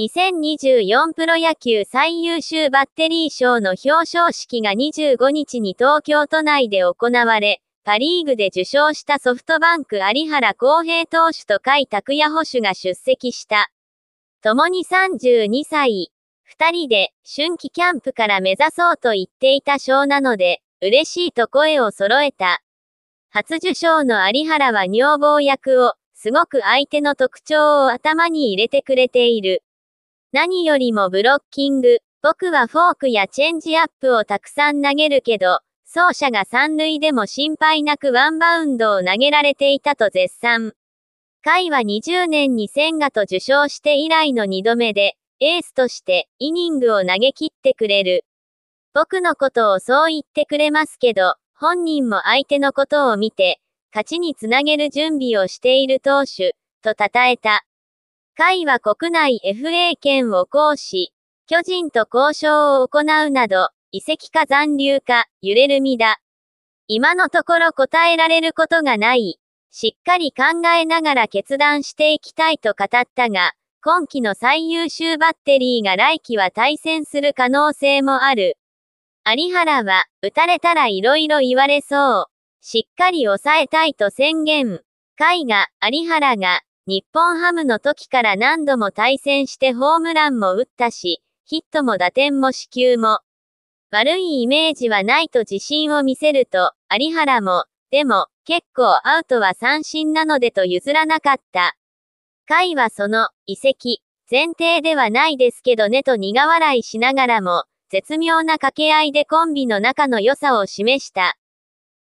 2024プロ野球最優秀バッテリー賞の表彰式が25日に東京都内で行われ、パリーグで受賞したソフトバンク有原康平投手と甲斐拓也捕手が出席した。共に32歳。二人で春季キャンプから目指そうと言っていた賞なので、嬉しいと声を揃えた。初受賞の有原は女房役を、すごく相手の特徴を頭に入れてくれている。何よりもブロッキング。僕はフォークやチェンジアップをたくさん投げるけど、走者が三塁でも心配なくワンバウンドを投げられていたと絶賛。会は20年に千賀と受賞して以来の2度目で、エースとしてイニングを投げ切ってくれる。僕のことをそう言ってくれますけど、本人も相手のことを見て、勝ちにつなげる準備をしている投手、と称えた。会は国内 FA 権を行使、巨人と交渉を行うなど、遺跡か残留か、揺れる身だ。今のところ答えられることがない。しっかり考えながら決断していきたいと語ったが、今季の最優秀バッテリーが来季は対戦する可能性もある。有原は、打たれたら色々言われそう。しっかり抑えたいと宣言。海が、有原が、日本ハムの時から何度も対戦してホームランも打ったし、ヒットも打点も支給も。悪いイメージはないと自信を見せると、有原も、でも、結構アウトは三振なのでと譲らなかった。回はその、遺跡、前提ではないですけどねと苦笑いしながらも、絶妙な掛け合いでコンビの仲の良さを示した。